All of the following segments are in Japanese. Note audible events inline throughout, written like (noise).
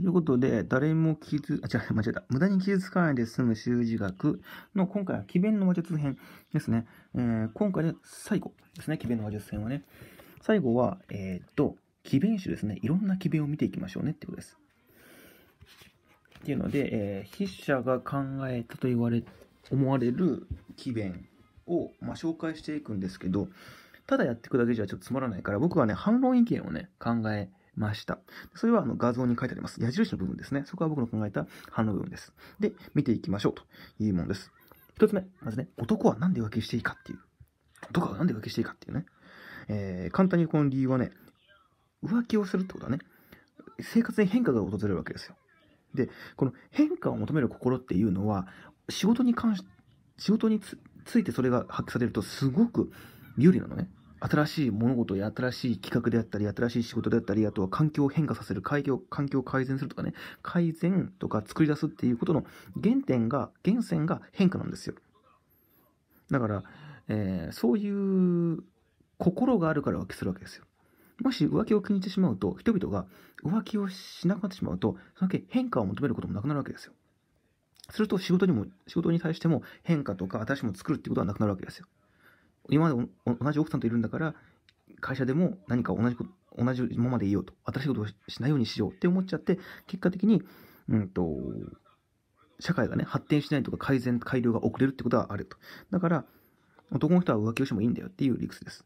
ということで、誰も傷、あ、違う、間違えた。無駄に傷つかないで済む習字学の、今回は奇弁の話術編ですね。えー、今回で最後ですね、奇弁の話術編はね。最後は、えー、っと、奇弁種ですね。いろんな奇弁を見ていきましょうねってことです。っていうので、えー、筆者が考えたと言われ、思われる奇弁を、まあ、紹介していくんですけど、ただやっていくだけじゃちょっとつまらないから、僕はね、反論意見をね、考えました。それはあの画像に書いてあります。矢印の部分ですね。そこは僕の考えた反応部分です。で、見ていきましょうというものです。一つ目、まずね、男は何で浮気していいかっていう。男は何で浮気していいかっていうね。えー、簡単にこの理由はね、浮気をするってことはね、生活に変化が訪れるわけですよ。で、この変化を求める心っていうのは、仕事に関し、仕事についてそれが発揮されるとすごく有利なのね。新しい物事や新しい企画であったり、新しい仕事であったり、あとは環境を変化させる、環境環境を改善するとかね、改善とか作り出すっていうことの原点が、源泉が変化なんですよ。だから、えー、そういう心があるから浮気するわけですよ。もし浮気を気にしてしまうと、人々が浮気をしなくなってしまうと、そのけ変化を求めることもなくなるわけですよ。すると仕事にも、仕事に対しても変化とか新しいものを作るっていうことはなくなるわけですよ。今まで同じ奥さんといるんだから、会社でも何か同じこと、同じままでいようと、新しいことをしないようにしようって思っちゃって、結果的に、うんと、社会がね、発展しないとか改善、改良が遅れるってことはあると。だから、男の人は浮気をしてもいいんだよっていう理屈です。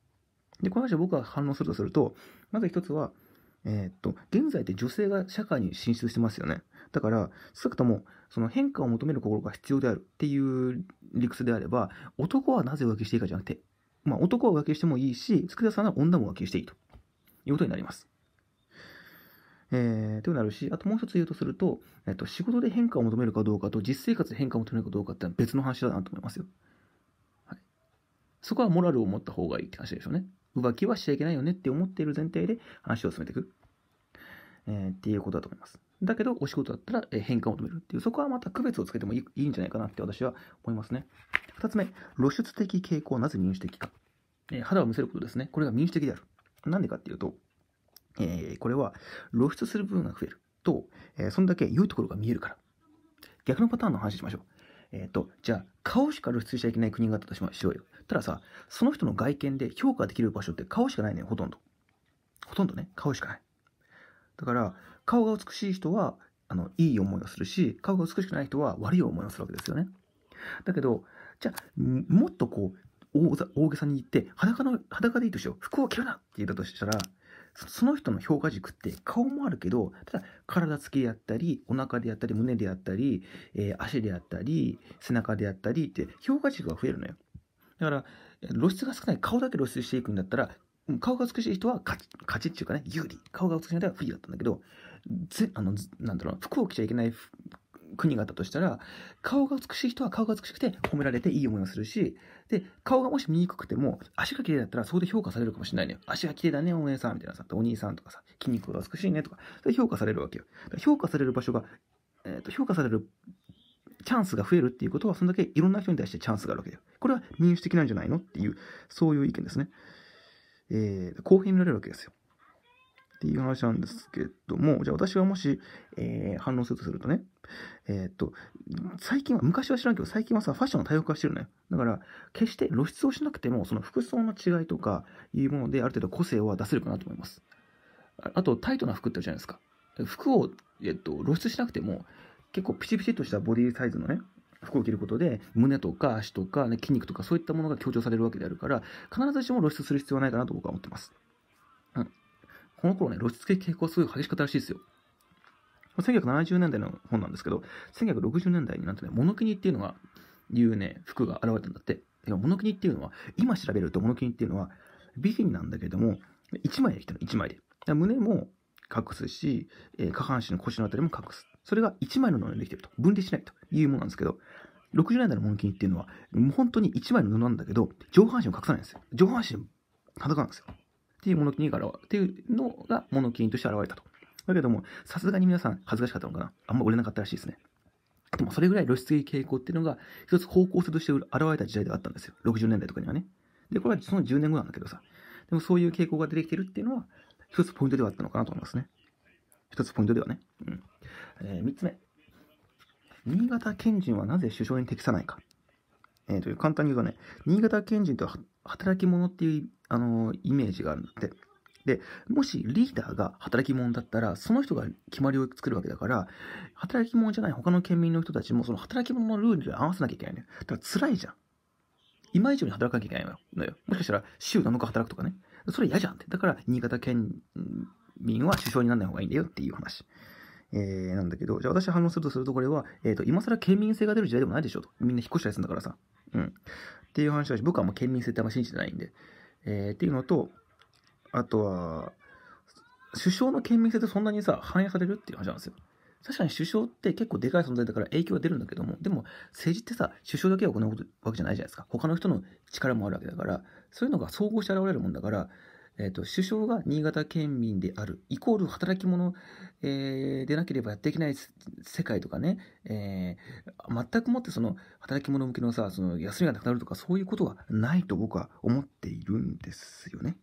で、この話を僕が反論するとすると、まず一つは、えー、っと、現在って女性が社会に進出してますよね。だから、少なくとも、その変化を求める心が必要であるっていう理屈であれば、男はなぜ浮気していいかじゃなくて、まあ、男は浮気してもいいし、佃さんは女も浮気していいということになります。えー、というなるし、あともう一つ言うとすると、えっと、仕事で変化を求めるかどうかと実生活で変化を求めるかどうかってのは別の話だなと思いますよ。はい、そこはモラルを持った方がいいって話でしょうね。浮気はしちゃいけないよねって思っている前提で話を進めていく。えー、っていうことだと思います。だけど、お仕事だったら変換を求めるっていう、そこはまた区別をつけてもいいんじゃないかなって私は思いますね。2つ目、露出的傾向はなぜ民主的か。え肌を見せることですね。これが民主的である。なんでかっていうと、えー、これは露出する部分が増えると、えー、そんだけ良いところが見えるから。逆のパターンの話しましょう。えっ、ー、と、じゃあ、顔しか露出しちゃいけない国があったとしましうよ。たださ、その人の外見で評価できる場所って顔しかないねほとんど。ほとんどね、顔しかない。だから、顔が美しい人はあのいい思いをするし顔が美しくない人は悪い思いをするわけですよね。だけどじゃあもっとこう大げさに言って裸の裸でいいとしよう服を着るなって言ったとしたらその人の評価軸って顔もあるけどただ体つきであったりお腹であったり胸であったり、えー、足であったり背中であったりって評価軸が増えるのよ。だから露出が少ない顔だけ露出していくんだったら顔が美しい人は勝ち勝ちっていうかね有利顔が美しい人は不利だったんだけどぜあのなんだろう服を着ちゃいけない国があったとしたら顔が美しい人は顔が美しくて褒められていい思いをするしで顔がもし見にくくても足が綺麗だったらそこで評価されるかもしれないね足が綺麗だねお姉さんみたいなさお兄さんとかさ筋肉が美しいねとか評価されるわけよ評価される場所が、えー、と評価されるチャンスが増えるっていうことはそんだけいろんな人に対してチャンスがあるわけよこれは民主的なんじゃないのっていうそういう意見ですね、えー、公平にられるわけですよっていう話なんですけども、じゃあ私がもし、えー、反論するとするとね、えー、っと、最近は、昔は知らんけど、最近はさ、ファッションの多様化してるのよ。だから、決して露出をしなくても、その服装の違いとかいうもので、ある程度個性は出せるかなと思います。あと、タイトな服ってあるじゃないですか。服を、えっと、露出しなくても、結構ピチピチとしたボディサイズのね、服を着ることで胸とか足とか、ね、筋肉とかそういったものが強調されるわけであるから必ずしも露出する必要はないかなと僕は思ってます。この頃ね、露出系傾向すごい激しかったらしいですよ。1970年代の本なんですけど、1960年代になんとね、モノキニっていうのが、いうね、服が現れたんだって。モノキニっていうのは、今調べるとモノキニっていうのは、ビ美人なんだけども、1枚できたの、1枚で。胸も隠すし、えー、下半身の腰のあたりも隠す。それが1枚の布でできてると。分離しないというものなんですけど、60年代のモノキニっていうのは、もう本当に1枚の布なんだけど、上半身を隠さないんですよ。上半身裸なんですよ。っていうもの金がっていうのがモノ金として現れたと。だけども、さすがに皆さん恥ずかしかったのかなあんま売れなかったらしいですね。でもそれぐらい露出的傾向っていうのが一つ方向性として現れた時代ではあったんですよ。60年代とかにはね。で、これはその10年後なんだけどさ。でもそういう傾向が出てきてるっていうのは、一つポイントではあったのかなと思いますね。一つポイントではね。うん。えー、3つ目。新潟県人はなぜ首相に適さないか。えーと、簡単に言うとね、新潟県人とは働き者っていう、あのー、イメージがあるんだって。で、もしリーダーが働き者だったら、その人が決まりを作るわけだから、働き者じゃない他の県民の人たちも、その働き者のルールに合わせなきゃいけないね。だから辛いじゃん。今以上に働かなきゃいけないのよ。もしかしたら週7日働くとかね。それ嫌じゃんって。だから、新潟県民は首相にならない方がいいんだよっていう話。えー、なんだけど、じゃあ私反応するとすると、これは、えっ、ー、と、今更県民性が出る時代でもないでしょと。みんな引っ越したりするんだからさ。うん。っていう話だし、僕はもう県民性ってあんま信じてないんで。えー、っていうのと、あとは、首相の県民性ってそんなにさ、反映されるっていう話なんですよ。確かに首相って結構でかい存在だから影響は出るんだけども、でも政治ってさ、首相だけが行うわけじゃないじゃないですか。他の人の力もあるわけだから、そういうのが総合して現れるもんだから、えーと、首相が新潟県民であるイコール働き者、えー、でなければやっていけない世界とかね、えー、全くもってその働き者向けのさその休みがなくなるとかそういうことはないと僕は思っているんですよね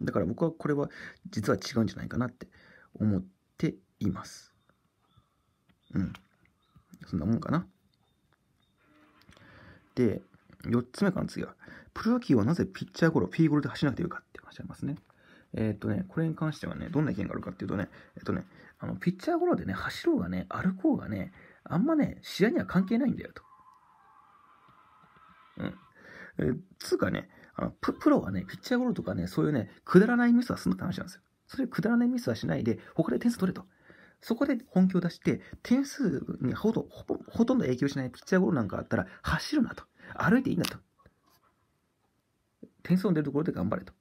だから僕はこれは実は違うんじゃないかなって思っていますうんそんなもんかなで4つ目かな次はプロ野球はなぜピッチャーゴロフィーゴロで走らなくてよかったしゃいますね。えっ、とね、これに関してはね、どんな意見があるかっていうとね、えっ、とね、あの、ピッチャーゴロでね、走ろうがね、歩こうがね、あんまね、試合には関係ないんだよと。うん。えー、つうかね、あのプロはね、ピッチャーゴロとかね、そういうね、くだらないミスはすんなって話なんですよ。それくだらないミスはしないで、他で点数取れと。そこで本気を出して、点数にほとほとんど影響しないピッチャーゴロなんかあったら、走るなと。歩いていいんだと。点数の出るところで頑張れと。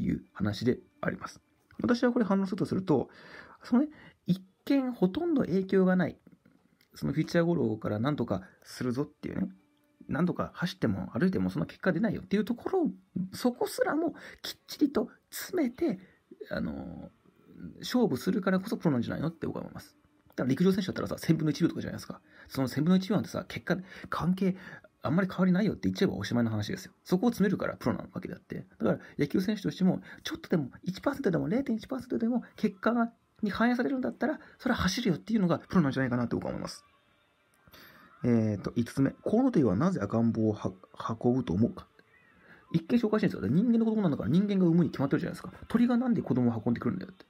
いう話であります。私はこれ反応するとすると、そのね、一見ほとんど影響がない、そのフィーチャーゴロからなんとかするぞっていうね、何度か走っても歩いてもそんな結果出ないよっていうところを、そこすらもきっちりと詰めて、あの、勝負するからこそプロなんじゃないのって僕は思います。だから陸上選手だったらさ、1000分の1秒とかじゃないですか。その1000分の1秒なんてさ、結果、関係、あんまり変わりないよって言っちゃえばおしまいの話ですよ。そこを詰めるからプロなわけであって。だから野球選手としても、ちょっとでも1%でも0.1%でも結果に反映されるんだったら、それは走るよっていうのがプロなんじゃないかなと僕は思います。えーと、5つ目。コウノはなぜ赤ん坊を運ぶと思うか。一見紹介してるんですよ。人間の子供なんだから人間が産むに決まってるじゃないですか。鳥がなんで子供を運んでくるんだよって。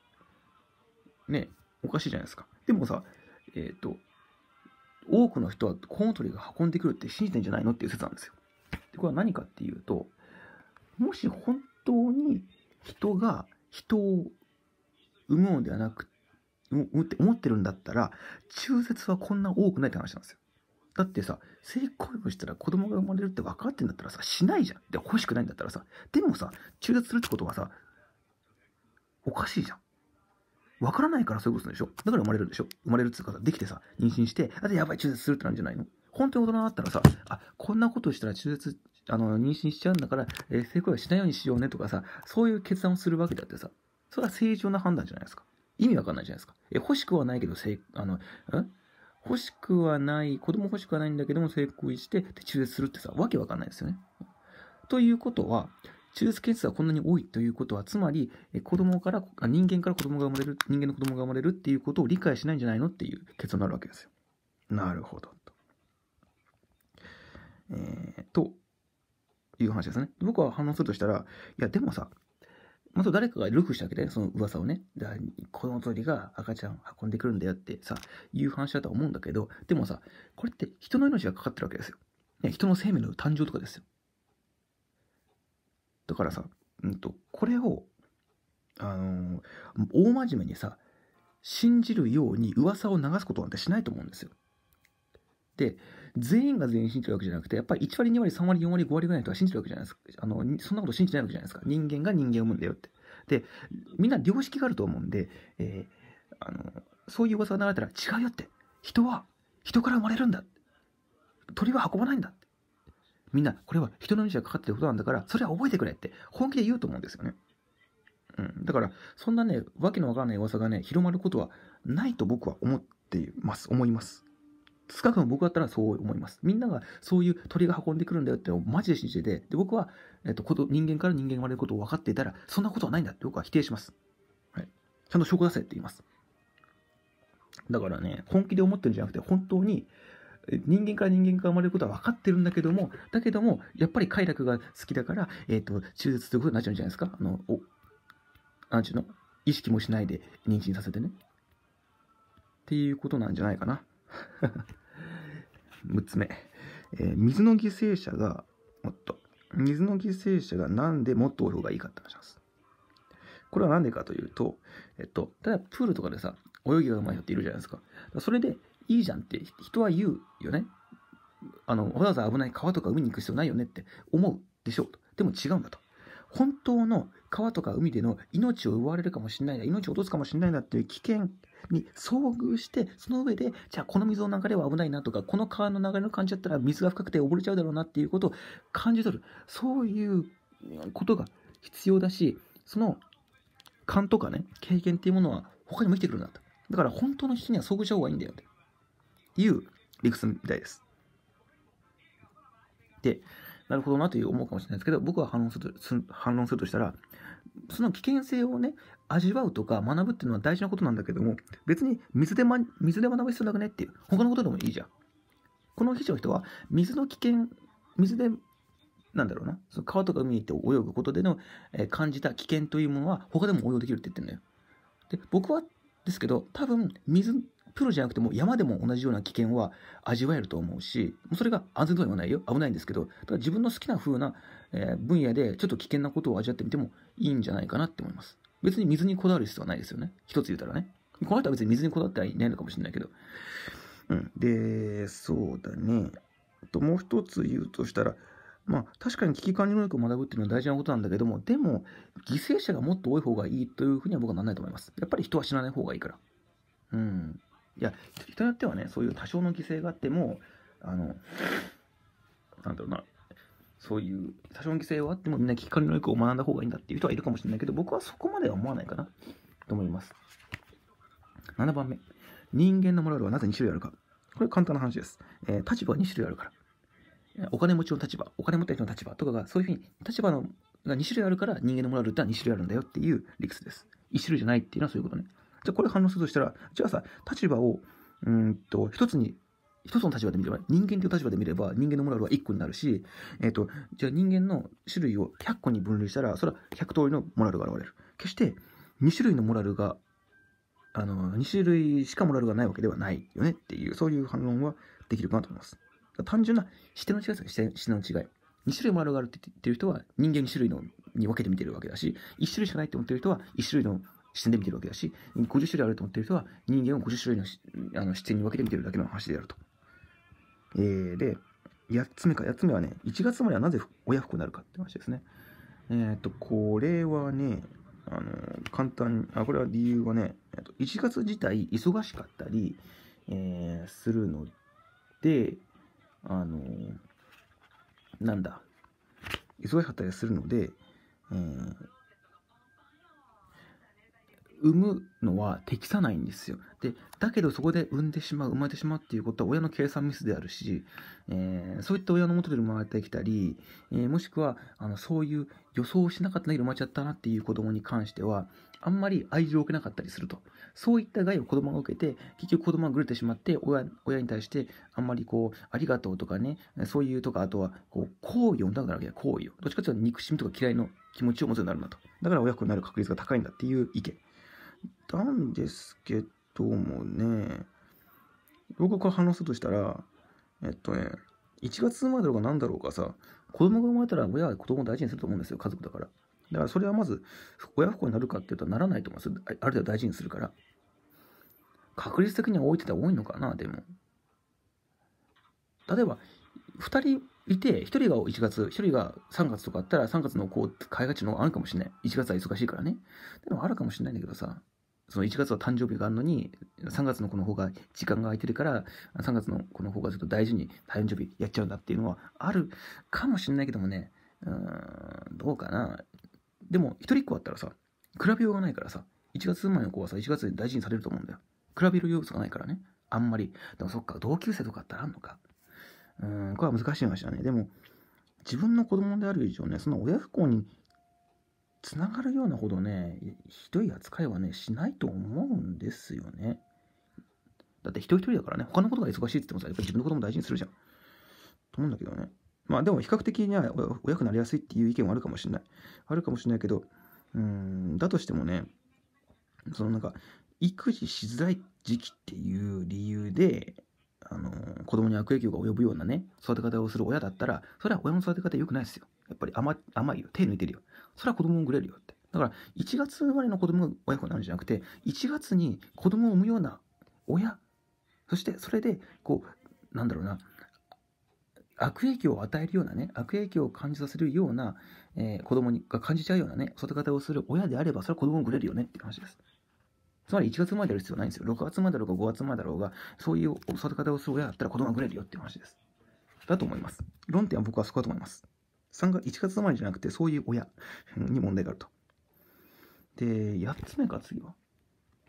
ねえ。おかしいじゃないですか。でもさ、えっ、ー、と、多くの人はコウノトリが運んでくるって信じてんじゃないのっていう説なんですよ。で、これは何かっていうと、もし本当に人が人を産むのではなく、産むって思ってるんだったら、中絶はこんな多くないって話なんですよ。だってさ、性行為をしたら子供が生まれるって分かってんだったらさ、しないじゃん。で、欲しくないんだったらさ。でもさ、中絶するってことはさ、おかしいじゃん。わからないからそういうことするんでしょだから生まれるでしょ生まれるっていうかさ、できてさ、妊娠して、あ、やばい、中絶するってなんじゃないの本当に大人だったらさ、あ、こんなことしたら中絶、あの、妊娠しちゃうんだから、えー、性行為はしないようにしようねとかさ、そういう決断をするわけだってさ、それは正常な判断じゃないですか。意味わかんないじゃないですか。え、欲しくはないけど、性、あの、ん欲しくはない、子供欲しくはないんだけども、性行為して、中絶するってさ、わけわかんないですよね。ということは、中絶件数がこんなに多いということは、つまり、子供から、人間から子供が生まれる、人間の子供が生まれるっていうことを理解しないんじゃないのっていう結論になるわけですよ。なるほど。と。えー、という話ですね。僕は反応するとしたら、いや、でもさ、まず誰かがルフしたわけい。その噂をね、だこの鳥が赤ちゃん運んでくるんだよってさ、いう話だとは思うんだけど、でもさ、これって人の命がかかってるわけですよ。ね、人の生命の誕生とかですよ。だからさ、うんと、これを、あのー、大真面目にさ、信じるように噂を流すことなんてしないと思うんですよ。で、全員が全員信じるわけじゃなくて、やっぱり1割、2割、3割、4割、5割ぐらいの人信じるわけじゃないですか。あの、そんなこと信じないわけじゃないですか。人間が人間を生むんだよって。で、みんな良識があると思うんで、えー、あの、そういう噂が流れたら違うよって。人は、人から生まれるんだ。鳥は運ばないんだって。みんな、これは人の命がかかってることなんだから、それは覚えてくれって本気で言うと思うんですよね。うん。だから、そんなね、わけのわからない噂がね、広まることはないと僕は思っています。思います。少なくとも僕だったらそう思います。みんながそういう鳥が運んでくるんだよってマジで信じてて、で僕は、えっと、こと人間から人間が生まれることを分かっていたら、そんなことはないんだって僕は否定します。はい。ちゃんと証拠出せって言います。だからね、本気で思ってるんじゃなくて、本当に人間から人間が生まれることは分かってるんだけども、だけども、やっぱり快楽が好きだから、えっ、ー、と、中絶ということになっちゃうんじゃないですか。あの、お、なんちゅうの意識もしないで妊娠させてね。っていうことなんじゃないかな。6 (laughs) つ目、えー、水の犠牲者が、もっと、水の犠牲者がなんでもっと多い方がいいかって話します。これは何でかというと、えっと、ただプールとかでさ、泳ぎが上手い人っているじゃないですか。それで、いいじゃんって人は言うよね。あの、わざわざ危ない川とか海に行く必要ないよねって思うでしょうと。でも違うんだと。本当の川とか海での命を奪われるかもしれないな、命を落とすかもしれないなっていう危険に遭遇して、その上で、じゃあこの水の流れは危ないなとか、この川の流れの感じだったら水が深くて溺れちゃうだろうなっていうことを感じ取る。そういうことが必要だし、その勘とかね、経験っていうものは他にも生きてくるんだと。だから本当の危機には遭遇した方がいいんだよって。いう理屈みたいです。で、なるほどなという思うかもしれないですけど、僕は反論すると反論するとしたら、その危険性をね、味わうとか学ぶっていうのは大事なことなんだけども、別に水で,、ま、水で学ぶ必要なくねっていう、他のことでもいいじゃん。この記事の人は、水の危険、水で、なんだろうな、その川とか海に行って泳ぐことでの、えー、感じた危険というものは、他でも応用できるって言ってるんだよ。で、僕はですけど、多分、水プロじゃなくても山でも同じような危険は味わえると思うし、それが安全とは言わないよ。危ないんですけど、ただ自分の好きな風な、え分野でちょっと危険なことを味わってみてもいいんじゃないかなって思います。別に水にこだわる必要はないですよね。一つ言うたらね。この人は別に水にこだわってはいないのかもしれないけど。うん。で、そうだね。と、もう一つ言うとしたら、まあ、確かに危機管理能力を学ぶっていうのは大事なことなんだけども、でも、犠牲者がもっと多い方がいいというふうには僕はならないと思います。やっぱり人は死なない方がいいから。うん。いや、人によってはね、そういう多少の犠牲があっても、あの、なんだろうな、そういう多少の犠牲はあってもみんな危機管理能力を学んだ方がいいんだっていう人はいるかもしれないけど、僕はそこまでは思わないかなと思います。7番目。人間のモラルはなぜ2種類あるか。これ簡単な話です。えー、立場は2種類あるから。お金持ちの立場、お金持った人の立場とかが、そういうふうに立場のが2種類あるから人間のモラルってのは2種類あるんだよっていう理屈です。1種類じゃないっていうのはそういうことね。で、これ反応するとしたら、じゃあさ、立場を、うんと、一つに、一つの立場で見れば、人間という立場で見れば、人間のモラルは1個になるし、えっ、ー、と、じゃあ人間の種類を100個に分類したら、それは100通りのモラルが現れる。決して、2種類のモラルが、あの、2種類しかモラルがないわけではないよねっていう、そういう反論はできるかなと思います。単純な視点の違いですよ、視視点の違い。2種類モラルがあるって言ってる人は、人間2種類のに分けて見てるわけだし、1種類しかないって思ってる人は、1種類の視点で見てるわけだし、50種類あると思ってる人は人間を50種類のあの視点に分けて見てるだけの話であると。えー、で、8つ目か、8つ目はね、1月まではなぜ親不孝になるかって話ですね。えっ、ー、と、これはね、あの簡単に、あ、これは理由はね、1月自体忙しかったり、えー、するので、あのなんだ、忙しかったりするので、えー、産むのは適さないんですよ。で、だけどそこで産んでしまう、生まれてしまうっていうことは親の計算ミスであるし、えー、そういった親の元で生まれてきたり、えー、もしくは、あの、そういう予想しなかったけど生まれちゃったなっていう子供に関しては、あんまり愛情を受けなかったりすると。そういった害を子供が受けて、結局子供がぐれてしまって、親、親に対して、あんまりこう、ありがとうとかね、そういうとか、あとは、こう、好意を生んだわけだ、好意を。どっちかというと憎しみとか嫌いの気持ちを持つようになるなと。だから親子になる確率が高いんだっていう意見。たんですけどもね、僕が話すとしたら、えっとね、1月生まれだろうが何だろうがさ、子供が生まれたら親は子供を大事にすると思うんですよ、家族だから。だからそれはまず、親不孝になるかって言うとならないと思うんですよ。ある程度大事にするから。確率的には置いてた多いのかな、でも。例えば、2人いて、1人が1月、1人が3月とかあったら、3月のこう、いがちのがあるかもしれない。1月は忙しいからね。でもあるかもしれないんだけどさ。その1月は誕生日があるのに、3月の子の方が時間が空いてるから、3月の子の方がちょっと大事に誕生日やっちゃうんだっていうのはあるかもしれないけどもね、うん、どうかな。でも、一人っ子だったらさ、比べようがないからさ、1月生まれの子はさ、1月で大事にされると思うんだよ。比べる要素がないからね。あんまり。でもそっか、同級生とかあったらあんのか。うん、これは難しい話だね。でも、自分の子供である以上ね、その親不孝につながるようなほどねひどい扱いはねしないと思うんですよねだって一人一人だからね他のことが忙しいって言ってもさやっぱ自分のことも大事にするじゃんと思うんだけどねまあでも比較的にはお役になりやすいっていう意見はあるかもしれないあるかもしれないけどうんだとしてもねそのなんか育児しづらい時期っていう理由であの子供に悪影響が及ぶようなね、育て方をする親だったら、それは親の育て方良くないですよ。やっぱり甘甘いよ。手抜いてるよ。それは子供もグレるよって。だから、1月生まれの子供が親子になるんじゃなくて、1月に子供を産むような親、そしてそれで、こう、なんだろうな、悪影響を与えるようなね、悪影響を感じさせるような、えー、子供にが感じちゃうようなね、育て方をする親であれば、それは子供もグれるよねって話です。つまり1月までやる必要ないんですよ。6月までだろうが5月までだろうが、そういう育て方をする親だったら子供がくれるよっていう話です。だと思います。論点は僕はそこだと思います。3月、1月生まれじゃなくて、そういう親に問題があると。で、8つ目か、次は。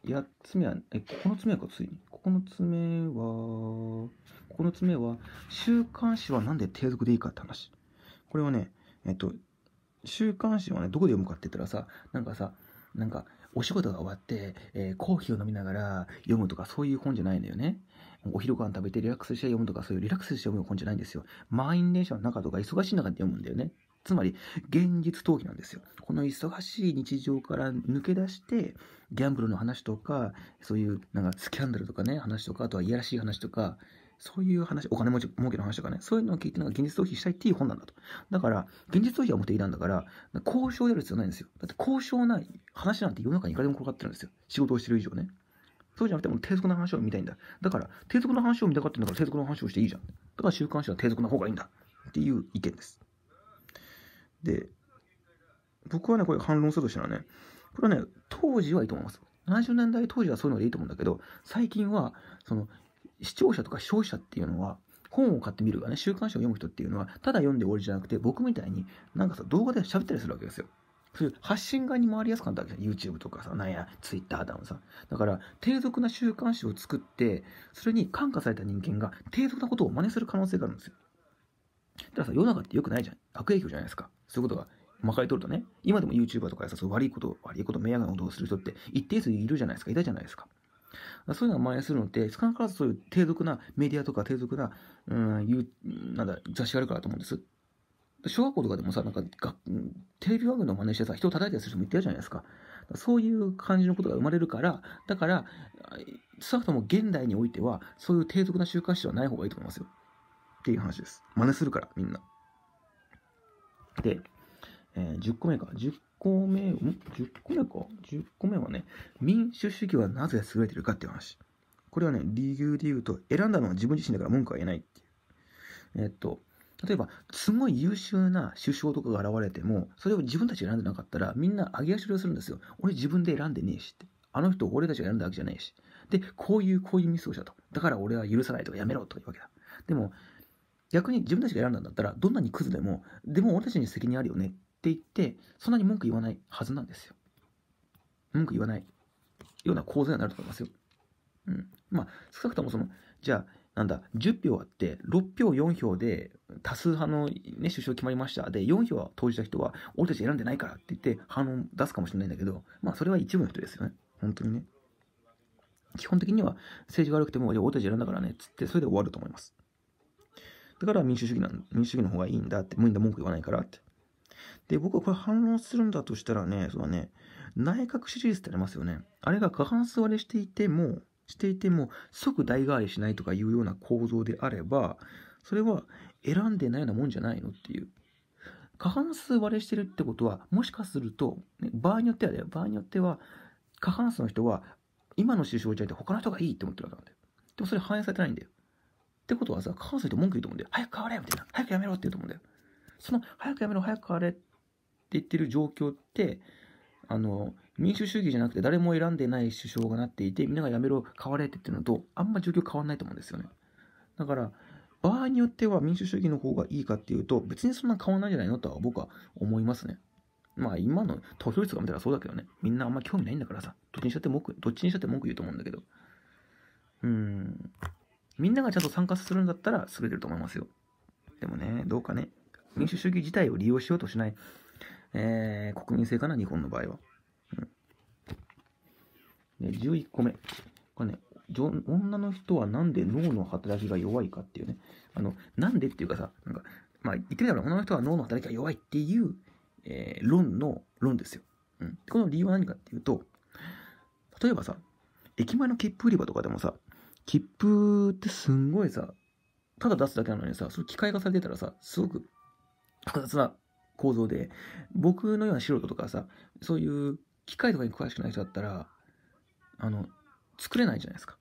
8つ目は、え、9つ目か、ついに。9つ目は、9つ目は、週刊誌はなんで低俗でいいかって話。これはね、えっと、週刊誌はね、どこで読むかって言ったらさ、なんかさ、なんか、お仕事が終わって、えー、コーヒーを飲みながら読むとかそういう本じゃないんだよね。お昼ご飯食べてリラックスして読むとかそういうリラックスして読む本じゃないんですよ。満員電車の中とか忙しい中で読むんだよね。つまり、現実逃避なんですよ。この忙しい日常から抜け出して、ギャンブルの話とか、そういうなんかスキャンダルとかね、話とか、あとはいやらしい話とか、そういう話、お金持ち、儲けの話とかね、そういうのを聞いてなんか現実逃避したいっていう本なんだと。だから、現実逃避は目的なんだから、交渉やる必要ないんですよ。だって交渉ない話なんて世の中にいかでも転がってるんですよ。仕事をしてる以上ね。そうじゃなくても低俗な話を見たいんだ。だから、低俗な話を見たかったんだから低俗な話をしていいじゃん。だから週刊誌は低俗な方がいいんだ。っていう意見です。で、僕はね、これ反論するとしたらね、これはね、当時はいいと思います。70年代当時はそういうのでいいと思うんだけど、最近は、その、視聴者とか消費者っていうのは、本を買ってみるがね、週刊誌を読む人っていうのは、ただ読んで終わりじゃなくて、僕みたいになんかさ、動画で喋ったりするわけですよ。そういう発信側に回りやすくなったわけじゃん。YouTube とかさ、なんや、Twitter だのさ。だから、低俗な週刊誌を作って、それに感化された人間が低俗なことを真似する可能性があるんですよ。たださ、世の中って良くないじゃん。悪影響じゃないですか。そういうことがまかり通るとね、今でも YouTuber とかさ、そう悪いこと、悪いこと、迷惑なことをする人って一定数いるじゃないですか。いたじゃないですか。そういうのが蔓延するので、少なからずそういう低俗なメディアとか低俗な、うん、なんだ、雑誌があるからと思うんです。小学校とかでもさ、なんかが、テレビ番組の真似してさ、人を叩いたりする人もいてるじゃないですか。そういう感じのことが生まれるから、だから、少なくとも現代においては、そういう低俗な週刊誌はない方がいいと思いますよ。っていう話です。真似するから、みんな。で、えー、10個目か。10個目、ん ?10 個目か ?10 個目はね、民主主義はなぜ優れてるかっていう話。これはね、理由で言うと、選んだのは自分自身だから文句は言えないっていう。えっと、例えば、すごい優秀な首相とかが現れても、それを自分たちが選んでなかったら、みんな上げ足りをするんですよ。俺自分で選んでねえしって。あの人俺たちが選んだわけじゃないし。で、こういう、こういうミスをしたと。だから俺は許さないとかやめろとか言うわけだ。でも、逆に自分たちが選んだんだったら、どんなにクズでも、でも俺たちに責任あるよねって言ってそんなに文句言わないはずなんですよ文句言わないような構図になると思いますよ、うん、まあ少なくともそのじゃあなんだ10票あって6票4票で多数派の、ね、首相決まりましたで4票は投じた人は俺たち選んでないからって言って反論出すかもしれないんだけどまあそれは一部の人ですよね本当にね基本的には政治が悪くても俺たち選んだからねっつってそれで終わると思いますだから民主主義なん民主主義の方がいいんだって、無んな文句言わないからって。で、僕はこれ反論するんだとしたらね、そのね、内閣支持率ってありますよね。あれが過半数割れしていても、していても、即代替わりしないとかいうような構造であれば、それは選んでないようなもんじゃないのっていう。過半数割れしてるってことは、もしかすると、ね、場合によってはだよ。場合によっては、過半数の人は、今の首相じゃなくて他の人がいいって思ってるわけなんだよ。でもそれ反映されてないんだよ。ってことはさ、過半数って文句言うと思うんだよ。早く変われみたいな。早くやめろって言うと思うんだよ。その、早くやめろ、早く変われっ言ってる状況ってあの民主主義じゃなくて誰も選んでない首相がなっていてみんながやめろ変われって言ってるのとあんま状況変わんないと思うんですよねだから場合によっては民主主義の方がいいかっていうと別にそんな変わんないんじゃないのとは僕は思いますねまあ今の投票率とか見たらそうだけどねみんなあんま興味ないんだからさどっちにしたって文句どっちにしたって文句言うと思うんだけどうんみんながちゃんと参加するんだったら優れてると思いますよでもねどうかね民主主義自体を利用しようとしないえー、国民性かな、日本の場合は。ね、11個目。これね、女の人はなんで脳の働きが弱いかっていうね。あの、なんでっていうかさ、なんか、まあ、言ってみれば女の人は脳の働きが弱いっていう、えー、論の論ですよ。うん。この理由は何かっていうと、例えばさ、駅前の切符売り場とかでもさ、切符ってすんごいさ、ただ出すだけなのにさ、その機械化されてたらさ、すごく複雑な構造で、僕のような素人とかさ、そういう機械とかに詳しくない人だったら、あの、作れないじゃないですか。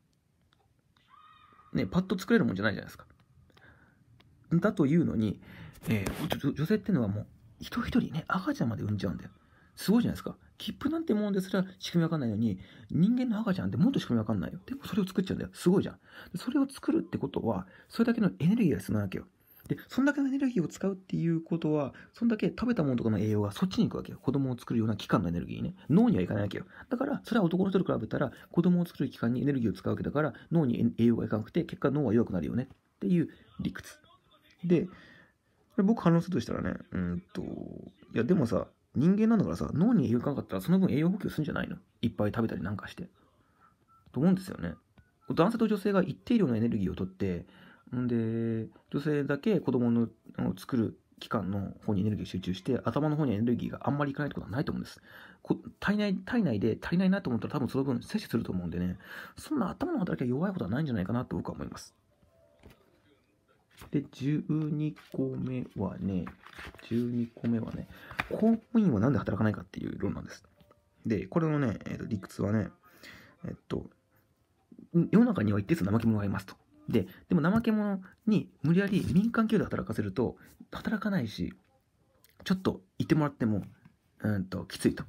ね、パッと作れるもんじゃないじゃないですか。だというのに、えー、女性ってのはもう、一人一人ね、赤ちゃんまで産んじゃうんだよ。すごいじゃないですか。切符なんてもんですら仕組みわかんないのに、人間の赤ちゃんってもっと仕組みわかんないよ。でもそれを作っちゃうんだよ。すごいじゃん。それを作るってことは、それだけのエネルギーが必要なわけよ。で、そんだけのエネルギーを使うっていうことは、そんだけ食べたものとかの栄養がそっちに行くわけよ。子供を作るような器官のエネルギーにね。脳には行かないわけよ。だから、それは男の人と比べたら、子供を作る器官にエネルギーを使うわけだから、脳に栄養がいかなくて、結果脳は弱くなるよね。っていう理屈。で、僕反論するとしたらね、うんと、いやでもさ、人間なんだからさ、脳に栄養いかかったら、その分栄養補給するんじゃないのいっぱい食べたりなんかして。と思うんですよね。男性と女性が一定量のエネルギーをとって、んで、女性だけ子供の作る期間の方にエネルギー集中して、頭の方にエネルギーがあんまりいかないってことはないと思うんです。体内、体内で足りないなと思ったら多分その分摂取すると思うんでね、そんな頭の働きが弱いことはないんじゃないかなと僕は思います。で、12個目はね、12個目はね、公務員はなんで働かないかっていう論なんです。で、これのね、えー、と理屈はね、えっと、世の中には一定数怠け者がいますと。で、でも怠け者に無理やり民間企業で働かせると、働かないし、ちょっと行ってもらっても、うんと、きついと。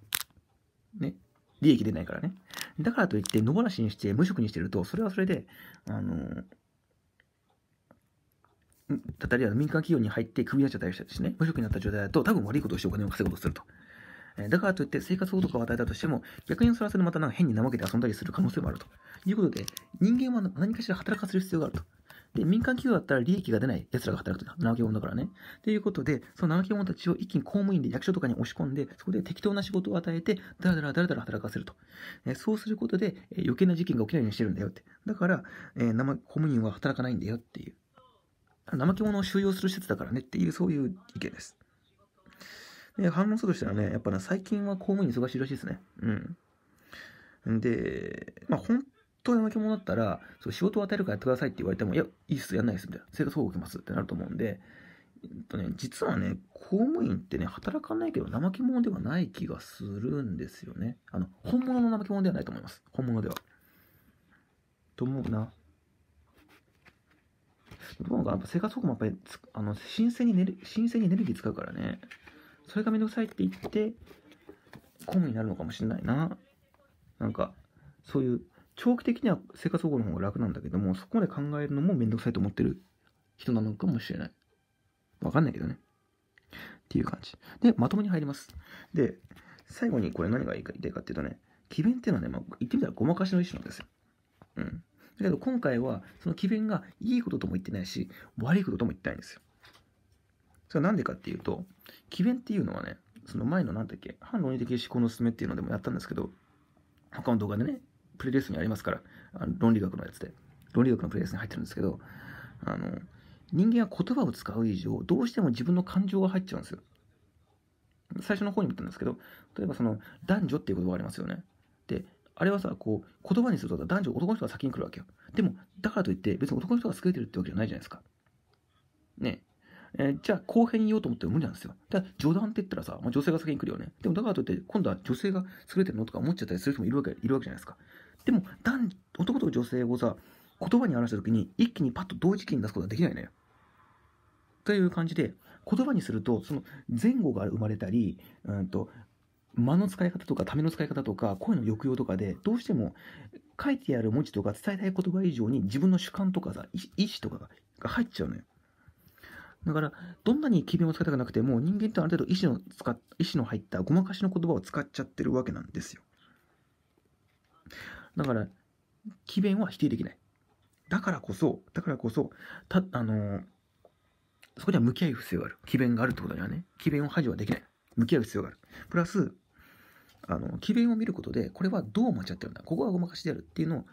ね。利益出ないからね。だからといって、野放しにして無職にしてると、それはそれで、あのー、例えば民間企業に入って首になっちゃったりしてね、無職になった状態だと、多分悪いことをしてお金を稼ごうとすると。だからといって生活保護とかを与えたとしても、逆にそれはそれでまたなんか変に怠けて遊んだりする可能性もあるということで、人間は何かしら働かせる必要があると。で、民間企業だったら利益が出ない奴らが働くと怠け者だからね。ということで、その怠け者たちを一気に公務員で役所とかに押し込んで、そこで適当な仕事を与えて、だらだらだらだら働かせると。えそうすることで、え余計な事件が起きないようにしてるんだよって。だから、えー、公務員は働かないんだよっていう。怠け者を収容する施設だからねっていう、そういう意見です。で、反論するとしたらね、やっぱね、最近は公務員忙しいらしいですね。うん。で、まあ、本当に負け者だったら、そう仕事を与えるからやってくださいって言われても、いや、いいっす、やんないっす、みたいな。生活保護受けますってなると思うんで、えっとね、実はね、公務員ってね、働かないけど、怠け者ではない気がするんですよね。あの、本物の怠け者ではないと思います。本物では。と思うな。どうもか、生活保護もやっぱり、あの、申請に、ね、申請にエネルギー使うからね。それがめんどくさいって言って、コムになるのかもしれないな。なんか、そういう、長期的には生活保護の方が楽なんだけども、そこまで考えるのもめんどくさいと思ってる人なのかもしれない。わかんないけどね。っていう感じ。で、まともに入ります。で、最後にこれ何が言いたいかっていうとね、詭弁っていうのはね、まあ、言ってみたらごまかしの一種なんですよ。うん。だけど今回は、その詭弁がいいこととも言ってないし、悪いこととも言ってないんですよ。それはなんでかっていうと、詭弁っていうのはね、その前の何だっけ、反論理的思考の勧めっていうのでもやったんですけど、他の動画でね、プレイリストにありますから、あの論理学のやつで、論理学のプレイリストに入ってるんですけど、あの、人間は言葉を使う以上、どうしても自分の感情が入っちゃうんですよ。最初の方にも言ったんですけど、例えばその、男女っていう言葉がありますよね。で、あれはさ、こう、言葉にすると男女、男の人が先に来るわけよ。でも、だからといって別に男の人が優れてるってわけじゃないじゃないですか。ねえー、じゃあ後編に言おうと思っても無理なんですよ。だから序談って言ったらさ、まあ、女性が先に来るよね。でもだからといって今度は女性が優れてるのとか思っちゃったりする人もいるわけいるわけじゃないですか。でも男男と女性をさ、言葉に表した時に一気にパッと同時期に出すことはできないの、ね、よ。という感じで言葉にするとその前後が生まれたり、うんと間の使い方とかための使い方とか声の抑揚とかでどうしても書いてある文字とか伝えたい言葉以上に自分の主観とかさ意思とかが入っちゃうのよ。だから、どんなに機敏を使いたくなくても、人間ってある程度意思の使意思の入ったごまかしの言葉を使っちゃってるわけなんですよ。だから、機弁は否定できない。だからこそ、だからこそ、た、あのー、そこには向き合う必要がある。機弁があるってことにはね、機弁を排除はできない。向き合う必要がある。プラス、あの、機弁を見ることで、これはどう間違ってるんだ。ここはごまかしであるっていうのを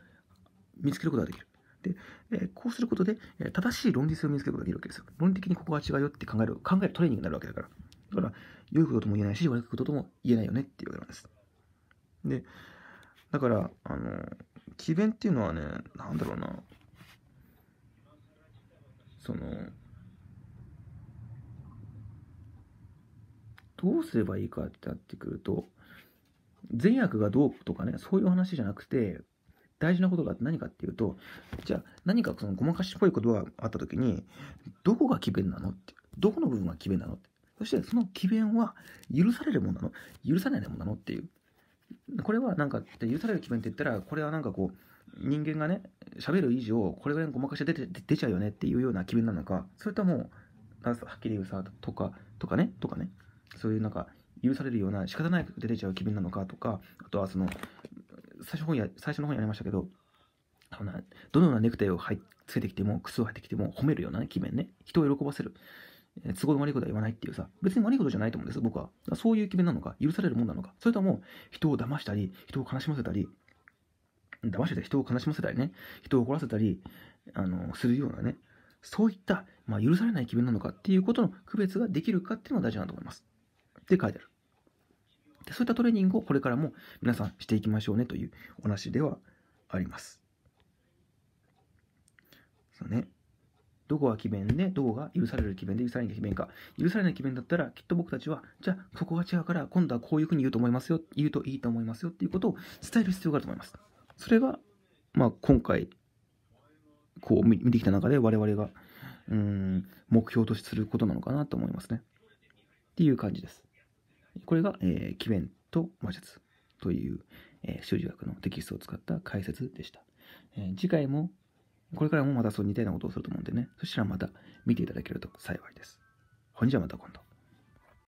見つけることができる。で、えこうすることで、え正しい論理性を見つけることができるわけですよ。論理的にここが違うよって考える、考えるトレーニングになるわけだから。だから、良いこととも言えないし、悪いこととも言えないよねっていうわけなんです。で、だから、あの、詭弁っていうのはね、なんだろうな、その、どうすればいいかってなってくると、善悪がどうとかね、そういう話じゃなくて、大事なことがあって何かっていうと、じゃあ何かそのごまかしっぽいことがあった時に、どこが奇弁なのって、どこの部分が詭弁なのって、そしてその詭弁は許されるものなの許されないものなのっていう。これはなんか、許される奇弁って言ったら、これはなんかこう、人間がね、喋る以上、これぐらいごまかして出て出ちゃうよねっていうような気分なのか、それとも、はっきり言うさ、とか、とかね、とかね、そういうなんか、許されるような仕方ない出てちゃう気分なのかとか、あとはその、最初本や最初の方にありましたけどどのようなネクタイをはいつけてきても靴を履いてきても褒めるようなね、機ね人を喜ばせる、え都合の悪いことは言わないっていうさ別に悪いことじゃないと思うんです僕はそういう気弁なのか許されるもんなのかそれとも人を騙したり人を悲しませたり騙して人を悲しませたりね人を怒らせたりあのするようなねそういった、まあ、許されない気弁なのかっていうことの区別ができるかっていうのが大事だと思いますって書いてあるそういったトレーニングをこれからも皆さんしていきましょうねというお話ではあります。そうね。どこが奇弁で、どこが許される奇弁で許されない奇弁か。許されない奇弁だったら、きっと僕たちは、じゃあ、そこが違うから、今度はこういうふうに言うと思いますよ、言うといいと思いますよっていうことを伝える必要があると思います。それが、まあ、今回、こう見てきた中で我々が、うん、目標としてすることなのかなと思いますね。っていう感じです。これが、えー、奇弁と魔術という、えー、修理学のテキストを使った解説でした。えー、次回も、これからもまたそう似たようなことをすると思うんでね、そしたらまた見ていただけると幸いです。ほんじゃまた今度。